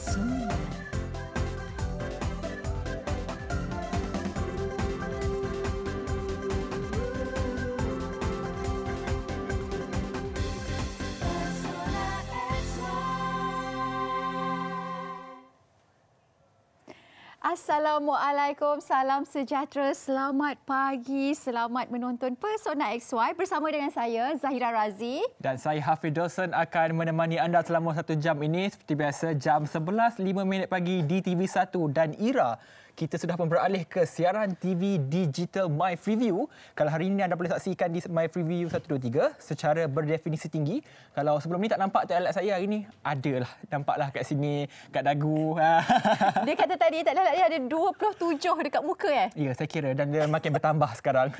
soon. Assalamualaikum, salam sejahtera, selamat pagi, selamat menonton Persona XY bersama dengan saya Zahira Razi dan saya Hafiz Dawson akan menemani anda selama satu jam ini seperti biasa jam 11.05 pagi di TV1 dan Ira kita sudah pun beralih ke siaran TV digital My Freeview. Kalau hari ini anda boleh saksikan di My Freeview 123 secara berdefinisi tinggi. Kalau sebelum ni tak nampak tak alat saya hari ini ada lah. Nampaklah kat sini kat dagu. dia kata tadi tak alat dia ada 27 dekat muka eh. Ya, saya kira dan dia makin bertambah sekarang.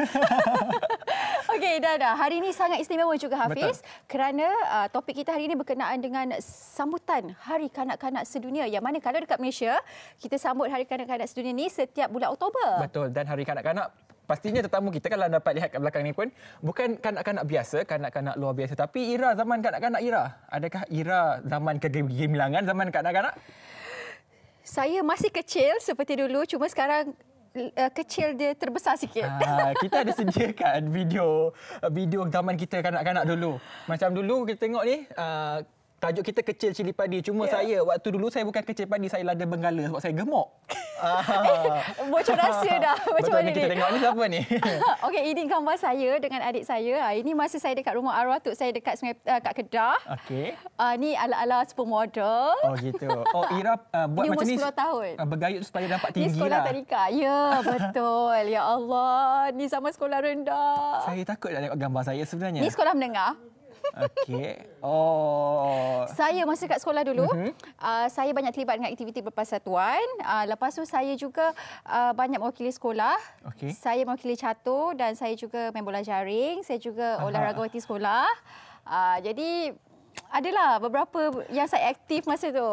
Okey, dah dah. Hari ini sangat istimewa juga Hafiz Betul. kerana uh, topik kita hari ini berkenaan dengan sambutan Hari Kanak-Kanak Sedunia. Yang mana kalau dekat Malaysia, kita sambut Hari Kanak-Kanak Sedunia ni setiap bulan Oktober. Betul. Dan Hari Kanak-Kanak Pastinya tetamu kita kalau anda dapat lihat kat belakang ni pun bukan kanak-kanak biasa, kanak-kanak luar biasa tapi Ira zaman kanak-kanak Ira, Adakah Ira zaman kegemilangan zaman kanak-kanak? Saya masih kecil seperti dulu cuma sekarang Uh, kecil dia terbesar sikit. Ha, kita ada sediakan video video zaman kita kanak-kanak dulu. Macam dulu kita tengok ni uh, Tajuk kita kecil cili padi. Cuma yeah. saya waktu dulu saya bukan kecil padi, saya lada benggala sebab saya gemuk. eh, bocor rahsia dah. Macam Betul, ni kita ni? tengok ni siapa ni. Okey, ini gambar saya dengan adik saya. Ah, ini masa saya dekat rumah arwah tu, saya dekat sungai uh, ah, kat Kedah. Okey. Uh, ni ala-ala supermodel. Oh gitu. Oh Ira uh, buat ini macam umur 10 ni. 10 tahun. Uh, bergayut supaya dapat tinggi lah. Ni sekolah tadika. Ya, betul. ya Allah, ni sama sekolah rendah. Saya takut nak tengok gambar saya sebenarnya. Ni sekolah menengah. Okey. Oh. Saya masa kat sekolah dulu, uh-huh. uh, saya banyak terlibat dengan aktiviti berpersatuan. Uh, lepas tu saya juga uh, banyak mewakili sekolah. Okey. Saya mewakili catur dan saya juga main bola jaring, saya juga olahraga olahragawati sekolah. Uh, jadi adalah beberapa yang saya aktif masa tu.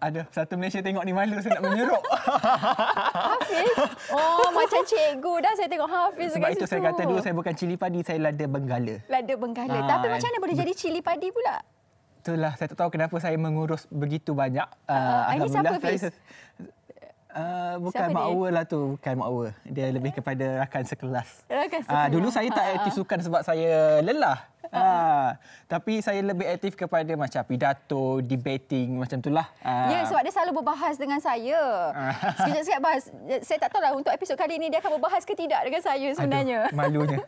Ada satu Malaysia tengok ni malu saya nak menyuruh. Hafiz. Oh macam cikgu dah saya tengok Hafiz Sebab dekat itu saya kata dulu saya bukan cili padi saya lada benggala. Lada benggala. Ha. Tapi macam mana boleh jadi cili padi pula? Itulah saya tak tahu kenapa saya mengurus begitu banyak. Uh, uh, ini siapa Hafiz? Uh, bukan Siapa Mak Awa lah tu. Bukan Mak Awa. Dia eh? lebih kepada rakan sekelas. Rakan ah, sekelas. Uh, dulu saya tak uh-huh. sukan sebab saya lelah. Uh-huh. Uh, tapi saya lebih aktif kepada macam pidato, debating macam itulah. Uh. Ah. Ya yeah, sebab dia selalu berbahas dengan saya. uh Sekejap-sekejap bahas. Saya tak tahu lah untuk episod kali ini dia akan berbahas ke tidak dengan saya sebenarnya. Aduh, malunya.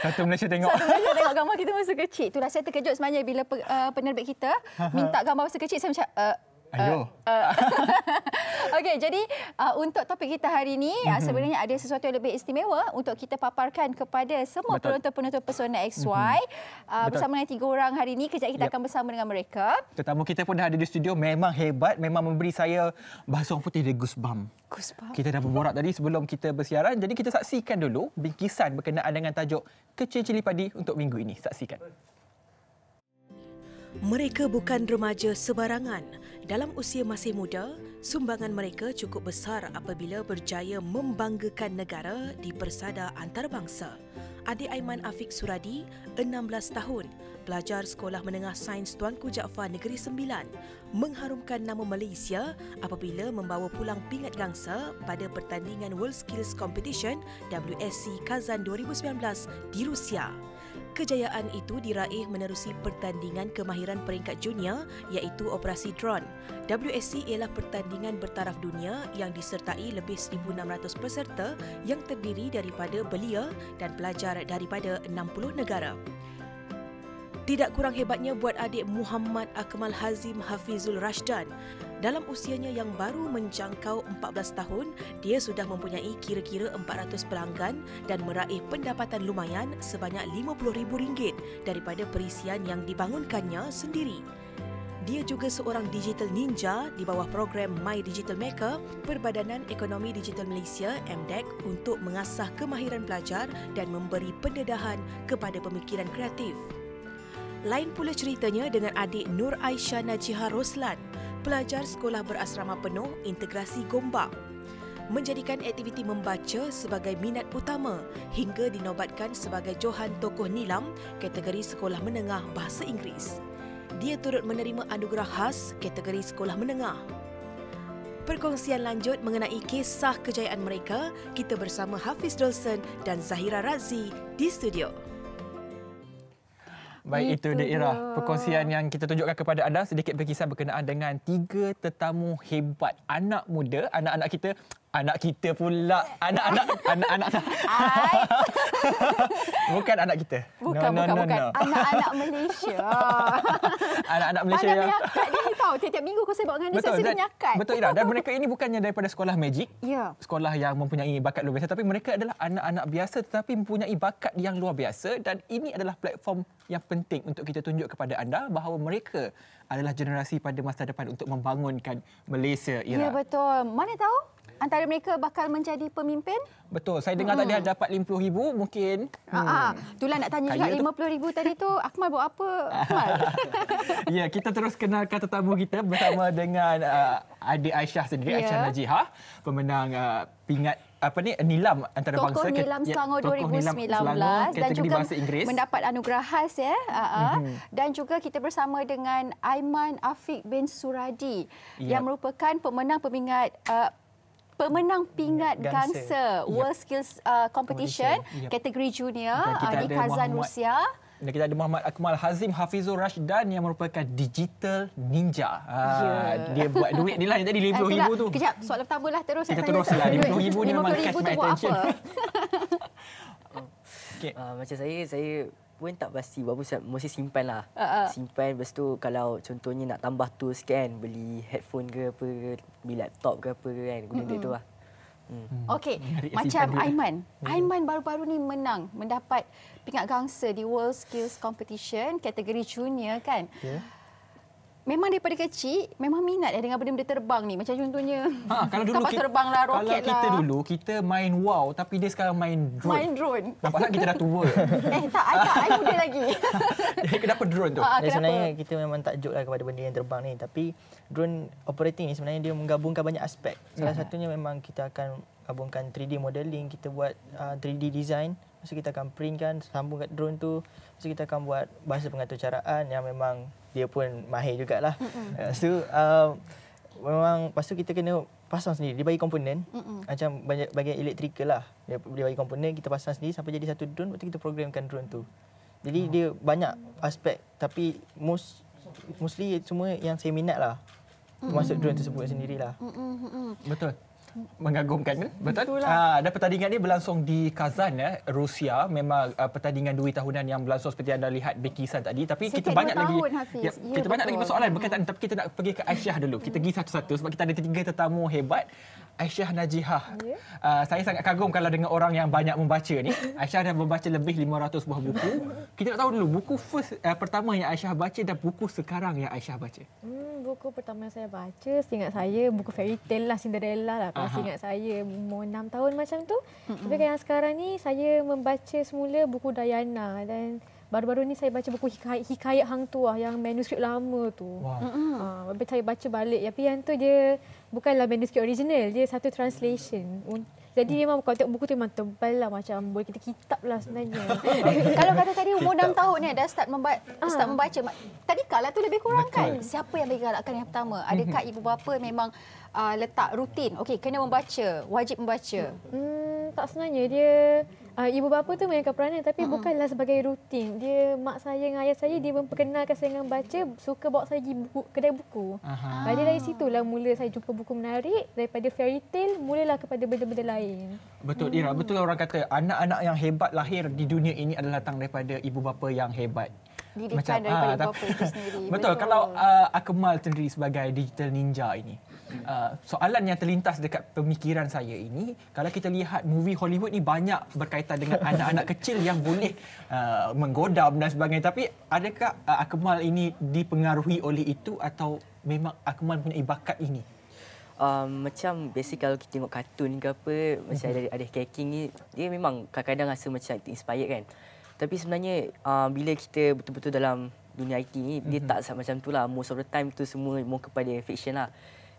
Satu Malaysia tengok. Satu Malaysia tengok gambar kita masa kecil. Itulah saya terkejut sebenarnya bila uh, penerbit kita uh-huh. minta gambar masa kecil. Saya macam... Uh, Ayo. Uh, uh, Okey, jadi uh, untuk topik kita hari ini mm-hmm. Uh, sebenarnya ada sesuatu yang lebih istimewa untuk kita paparkan kepada semua penonton-penonton Persona XY. Mm-hmm. Uh, bersama dengan tiga orang hari ini, kejap kita yep. akan bersama dengan mereka. Tetamu kita pun dah ada di studio, memang hebat, memang memberi saya bahasa orang putih dia gusbam. Gusbam. Kita dah berborak tadi sebelum kita bersiaran, jadi kita saksikan dulu bingkisan berkenaan dengan tajuk Kecil Cili Padi untuk minggu ini. Saksikan. Mereka bukan remaja sebarangan. Dalam usia masih muda, sumbangan mereka cukup besar apabila berjaya membanggakan negara di persada antarabangsa. Adik Aiman Afiq Suradi, 16 tahun, pelajar Sekolah Menengah Sains Tuanku Jaafar Negeri Sembilan, mengharumkan nama Malaysia apabila membawa pulang pingat gangsa pada pertandingan World Skills Competition WSC Kazan 2019 di Rusia. Kejayaan itu diraih menerusi pertandingan kemahiran peringkat junior iaitu operasi drone. WSC ialah pertandingan bertaraf dunia yang disertai lebih 1,600 peserta yang terdiri daripada belia dan pelajar daripada 60 negara. Tidak kurang hebatnya buat adik Muhammad Akmal Hazim Hafizul Rashdan, dalam usianya yang baru menjangkau 14 tahun, dia sudah mempunyai kira-kira 400 pelanggan dan meraih pendapatan lumayan sebanyak RM50,000 daripada perisian yang dibangunkannya sendiri. Dia juga seorang digital ninja di bawah program My Digital Maker, Perbadanan Ekonomi Digital Malaysia (MDEC) untuk mengasah kemahiran pelajar dan memberi pendedahan kepada pemikiran kreatif. Lain pula ceritanya dengan adik Nur Aisyah Najihah Roslan, pelajar sekolah berasrama penuh integrasi Gombak menjadikan aktiviti membaca sebagai minat utama hingga dinobatkan sebagai Johan Tokoh Nilam kategori Sekolah Menengah Bahasa Inggeris. Dia turut menerima anugerah khas kategori Sekolah Menengah. Perkongsian lanjut mengenai kisah kejayaan mereka, kita bersama Hafiz Dolson dan Zahira Razzi di studio. Baik itu, itu dia Ira, perkongsian yang kita tunjukkan kepada anda sedikit berkisah berkenaan dengan tiga tetamu hebat anak muda, anak-anak kita anak kita pula anak-anak anak-anak bukan anak kita bukan no, bukan no, no, bukan no. anak-anak Malaysia anak-anak Malaysia anak yang dia tahu tiap minggu kau sibuk dengan dia saya sedang betul Ira dan mereka ini bukannya daripada sekolah magic yeah. sekolah yang mempunyai bakat luar biasa tapi mereka adalah anak-anak biasa tetapi mempunyai bakat yang luar biasa dan ini adalah platform yang penting untuk kita tunjuk kepada anda bahawa mereka adalah generasi pada masa depan untuk membangunkan Malaysia Ira ya betul mana tahu antara mereka bakal menjadi pemimpin? Betul. Saya dengar hmm. tadi ada dapat RM50,000 mungkin. Ha -ha. Hmm. Itulah nak tanya Kaya juga RM50,000 tadi tu Akmal buat apa? Akmal. ya, kita terus kenalkan tetamu kita bersama dengan uh, adik Aisyah sendiri, yeah. Aisyah Najihah. Pemenang uh, pingat apa ni nilam antara Tokoh bangsa nilam ya, Selangor ya, 2019 Tokoh nilam Selangor, dan juga mendapat anugerah khas ya uh -huh. Mhm. dan juga kita bersama dengan Aiman Afiq bin Suradi yeah. yang merupakan pemenang pemingat uh, pemenang pingat gangsa World Skills uh, Competition, competition. kategori junior uh, di Kazan, Muhammad. Rusia. Dan kita ada Muhammad Akmal Hazim Hafizul dan yang merupakan digital ninja. Ha, yeah. Ya. Dia buat duit ni lah yang tadi RM50,000 lah. tu. Kejap, soalan pertama lah terus. Kita terus lah RM50,000 ni memang catch my attention. Apa? okay. Ah, macam saya, saya pun tak pasti berapa saya mesti simpan lah. Uh-uh. Simpan lepas tu kalau contohnya nak tambah tools kan, beli headphone ke apa, beli laptop ke apa kan, guna duit tu lah. Hmm. hmm. Okey, macam Aiman. Hmm. Aiman baru-baru ni menang mendapat pingat gangsa di World Skills Competition kategori junior kan. Yeah. Memang daripada kecil memang minat dengan benda-benda terbang ni macam contohnya. Ha kalau dulu kita terbang lah roket lah. Kalau kita lah. dulu kita main wow tapi dia sekarang main drone. Main drone. Nampaklah kita dah tua. eh tak ai tak ai muda lagi. Jadi eh, kenapa drone tu? Ha, kenapa? sebenarnya kita memang tak takjublah kepada benda yang terbang ni tapi drone operating ni sebenarnya dia menggabungkan banyak aspek. Salah hmm. satunya memang kita akan gabungkan 3D modelling, kita buat uh, ah, 3D design, masa kita akan print kan sambung kat drone tu, masa kita akan buat bahasa pengaturcaraan yang memang dia pun mahir jugalah. Lepas eh, So uh, memang lepas tu kita kena pasang sendiri. Dia bagi komponen, Mm-mm. macam bagian elektrikal lah. Dia, dia bagi komponen, kita pasang sendiri sampai jadi satu drone, waktu kita programkan drone tu. Jadi hmm. dia banyak aspek tapi most mostly semua yang saya minat lah. Mm-hmm. Masuk drone tersebut sendirilah. Mm-hmm. Betul mengagumkan ya? betul lah. ha dan pertandingan ini berlangsung di Kazan ya Rusia memang uh, pertandingan dua tahunan yang berlangsung seperti anda lihat bekisan tadi tapi Sikit kita banyak tahun, lagi Ya, ya, kita betul. banyak lagi persoalan hmm. berkaitan tapi kita nak pergi ke Aisyah dulu kita pergi satu-satu sebab kita ada tiga tetamu hebat Aisyah Najihah. Yeah. Ya. Uh, saya sangat kagum kalau dengan orang yang banyak membaca ni. Aisyah dah membaca lebih 500 buah buku. Kita nak tahu dulu buku first uh, pertama yang Aisyah baca dan buku sekarang yang Aisyah baca. Hmm, buku pertama saya baca, seingat saya buku fairy tale lah Cinderella lah. Kalau seingat saya umur 6 tahun macam tu. Mm-mm. Tapi yang sekarang ni saya membaca semula buku Diana dan baru-baru ni saya baca buku hikayat, hikayat hang tua yang manuskrip lama tu. Wow. Uh-huh. Ha, saya baca balik. Tapi yang tu dia bukanlah manuskrip original. Dia satu translation. Jadi memang kalau buku tu memang tebal lah macam boleh kita kitab lah sebenarnya. kalau kata tadi umur kitab. tahun ni dah start membaca, ha. start membaca. Tadi kalah tu lebih kurang Betul. kan? Siapa yang bagi galakkan yang pertama? Mhm. Adakah ibu bapa memang uh, letak rutin? Okey, kena membaca, wajib membaca. Hmm, tak sebenarnya dia uh, ibu bapa tu mainkan peranan tapi uh bukanlah sebagai rutin. Dia mak saya dengan ayah saya dia memperkenalkan saya dengan baca, suka bawa saya pergi buku, kedai buku. Jadi ah, uh-huh. dari situlah mula saya jumpa buku menarik daripada fairy tale mulalah kepada benda-benda lain. Betul Ira, mm. betul lah orang kata anak-anak yang hebat lahir di dunia ini adalah datang daripada ibu bapa yang hebat. Didikan Macam, daripada ah, ibu itu sendiri. Betul, betul. kalau uh, Akmal sendiri sebagai digital ninja ini uh, soalan yang terlintas dekat pemikiran saya ini kalau kita lihat movie Hollywood ni banyak berkaitan dengan anak-anak kecil yang boleh uh, menggodam dan sebagainya tapi adakah uh, Akmal ini dipengaruhi oleh itu atau memang Akmal punya bakat ini um, macam basic kalau kita tengok kartun ke apa macam hmm. ada ada hacking ni dia memang kadang-kadang rasa macam inspired kan tapi sebenarnya uh, bila kita betul-betul dalam dunia IT ni mm-hmm. dia hmm. tak macam tu lah most of the time tu semua more kepada fiction lah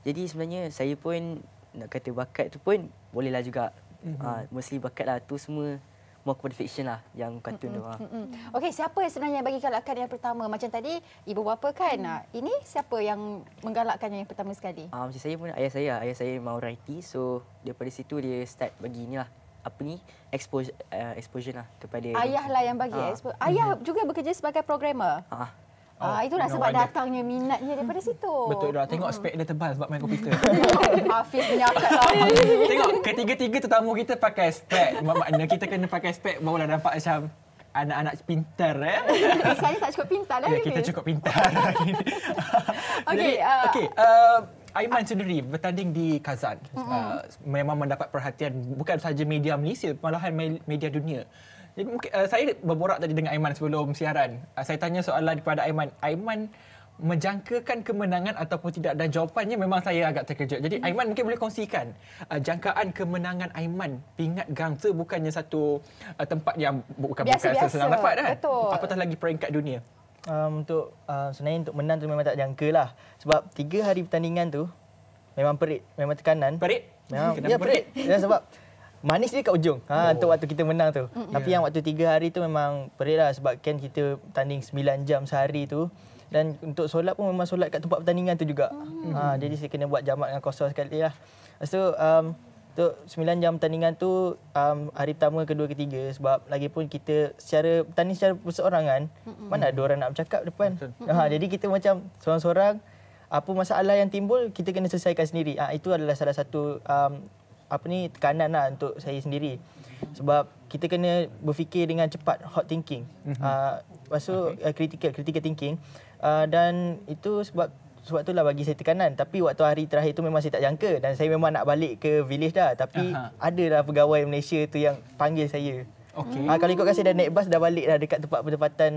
jadi sebenarnya saya pun nak kata bakat tu pun bolehlah juga. Mm-hmm. Uh, ah, mesti bakat lah tu semua more kepada fiction lah yang kartun mm-hmm. tu. Lah. Mm-hmm. Okey, siapa yang sebenarnya bagi galakan yang pertama? Macam tadi, ibu bapa kan? Mm. Ah, ini siapa yang menggalakkan yang pertama sekali? Uh, macam saya pun ayah saya lah. Ayah saya memang writer. So, daripada situ dia start bagi ni lah apa ni exposure uh, exposure lah kepada ayah lah yang bagi ha. expo- ayah mm-hmm. juga bekerja sebagai programmer ha. Ah, itu oh, itulah sebab ada. datangnya minatnya daripada hmm. situ. Betul dah. Tengok hmm. spek dia tebal sebab main komputer. Hafiz punya akal lah. Tengok ketiga-tiga tetamu kita pakai spek. Maknanya kita kena pakai spek barulah nampak macam anak-anak pintar eh. Saya eh, tak cukup pintar lah. Ya, kita cukup pintar. okay, uh, okay. Uh, Aiman ah. sendiri bertanding di Kazan mm-hmm. uh, memang mendapat perhatian bukan sahaja media Malaysia malahan media dunia. Uh, saya berborak tadi dengan Aiman sebelum siaran. Uh, saya tanya soalan kepada Aiman. Aiman menjangkakan kemenangan ataupun tidak dan jawapannya memang saya agak terkejut. Jadi hmm. Aiman mungkin boleh kongsikan uh, jangkaan kemenangan Aiman pingat gangsa bukannya satu uh, tempat yang bukan biasa, bukan senang dapat kan. Betul. Apatah lagi peringkat dunia. Um, untuk uh, sebenarnya untuk menang tu memang tak jangka lah. Sebab tiga hari pertandingan tu memang perit, memang tekanan. Perit? Memang, ya, perit. perit. Ya, sebab Manis dia kat ujung. Ha, oh. Untuk waktu kita menang tu. Mm-mm. Tapi yeah. yang waktu tiga hari tu memang perih lah. Sebab kan kita tanding sembilan jam sehari tu. Dan untuk solat pun memang solat kat tempat pertandingan tu juga. Mm. Ha, jadi saya kena buat jamak dengan kosong sekali lah. Lepas tu, um, untuk sembilan jam pertandingan tu, um, hari pertama, kedua, ketiga. Sebab lagi pun kita secara, tanding secara perseorangan. Mm-mm. Mana ada orang nak bercakap depan. Ha, jadi kita macam seorang-seorang. Apa masalah yang timbul, kita kena selesaikan sendiri. Ha, itu adalah salah satu um, apa ni tekanan lah untuk saya sendiri sebab kita kena berfikir dengan cepat hot thinking mm-hmm. uh, ah, so okay. uh, eh, critical critical thinking uh, dan itu sebab sebab itulah bagi saya tekanan tapi waktu hari terakhir itu memang saya tak jangka dan saya memang nak balik ke village dah tapi ada dah pegawai Malaysia tu yang panggil saya okay. uh, ah, kalau ikut kan saya dah naik bas dah balik dah dekat tempat penempatan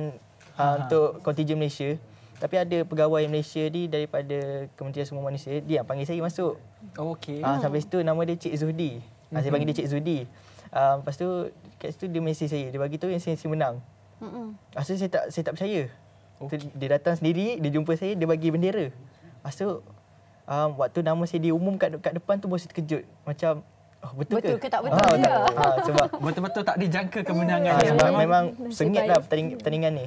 uh, untuk kontijen Malaysia tapi ada pegawai Malaysia ni daripada Kementerian semua Manusia, dia yang panggil saya masuk. Oh, okay. Ah, sampai situ nama dia Cik Zuhdi. Mm-hmm. Saya mhm. panggil dia Cik Zuhdi. Ah, lepas tu, kat situ dia mesej saya. Dia bagi tu yang saya menang. Mm -hmm. saya tak saya tak percaya. Okay. Dia datang sendiri, dia jumpa saya, dia bagi bendera. Lepas tu, um, waktu nama saya diumum kat, kat depan tu, saya terkejut. Macam, oh, betul, betul ke? ke tak ah, betul ah, ke? Tak, ah, sebab, betul-betul tak dijangka kemenangan. Ah, sebab memang, memang sengit lah pertandingan ni.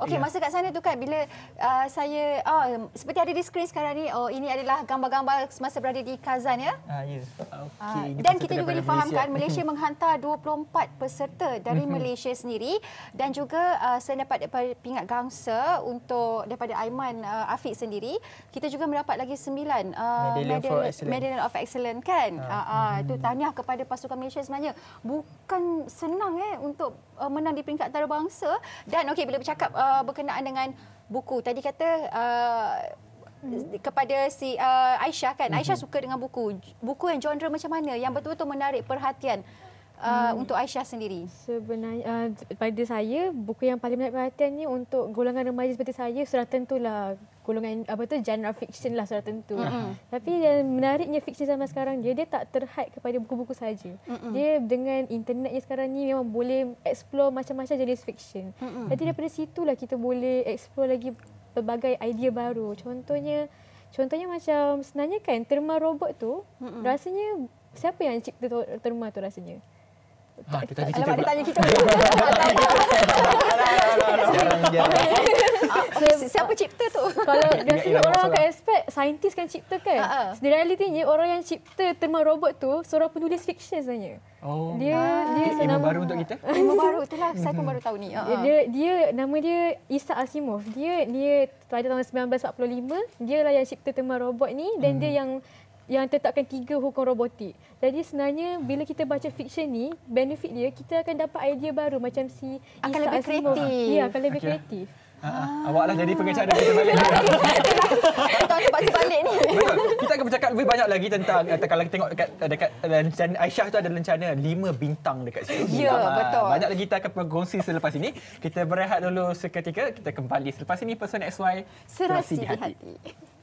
Okey, ya. masa kat sana tu kan bila uh, saya oh um, seperti ada di skrin sekarang ni. Oh ini adalah gambar-gambar semasa berada di Kazan ya. Ah ya. Ah, okey. Uh, dan kita juga difahamkan Malaysia. Malaysia menghantar 24 peserta dari mhm. Malaysia sendiri dan juga uh, saya dapat daripada pingat gangsa untuk daripada Aiman uh, Afiq sendiri, kita juga mendapat lagi 9 uh, medal medal of excellence kan. Ah uh, uh, hmm. tahniah kepada pasukan Malaysia sebenarnya. Bukan senang eh untuk uh, menang di peringkat antarabangsa dan okey bila bercakap uh, Uh, berkenaan dengan buku. Tadi kata uh, hmm. kepada si uh, Aisyah kan. Aisyah hmm. suka dengan buku. Buku yang genre macam mana yang betul-betul menarik perhatian? Uh, hmm. Untuk Aisyah sendiri. Sebenarnya uh, pada saya buku yang paling menarik perhatian ni untuk golongan remaja seperti saya sudah tentulah golongan apa tu genre fiction lah secara tentu. Mm-hmm. Tapi yang menariknya fiction zaman sekarang dia dia tak terhad kepada buku-buku saja. Mm-hmm. Dia dengan internetnya sekarang ni memang boleh explore macam-macam jenis fiction. Mm-hmm. Jadi daripada situlah kita boleh explore lagi pelbagai idea baru. Contohnya contohnya macam sebenarnya kan terma robot tu mm-hmm. rasanya siapa yang cipta terma tu rasanya? Ha, kita tanya kita. Alamak, dia tanya kita. Ah, siapa cipta tu? Kalau biasanya orang akan expect saintis kan cipta kan? Uh -huh. realitinya orang yang cipta terma robot tu seorang penulis fiction sebenarnya. Oh. Dia ah. dia ilmu nama, baru untuk kita. Ilmu baru itulah saya pun hmm. baru tahu ni. Uh ah, -huh. Ah. dia, dia nama dia Isaac Asimov. Dia dia pada tahun 1945 dia lah yang cipta terma robot ni dan hmm. dia yang yang tetapkan tiga hukum robotik. Jadi sebenarnya bila kita baca fiksyen ni, benefit dia kita akan dapat idea baru macam si akan Isaac lebih kreatif. Ya, akan lebih okay. kreatif. Ah. Awaklah jadi pengacara kita balik. Kita tak balik ni. Betul. Kita akan bercakap lebih banyak lagi tentang uh, kalau kita tengok dekat dekat rencana Aisyah tu ada rencana lima bintang dekat sini. Ya, yeah, betul. Banyak lagi kita akan berkongsi selepas ini. Kita berehat dulu seketika. Kita kembali selepas ini Person XY Serasi, Serasi di Hati. hati.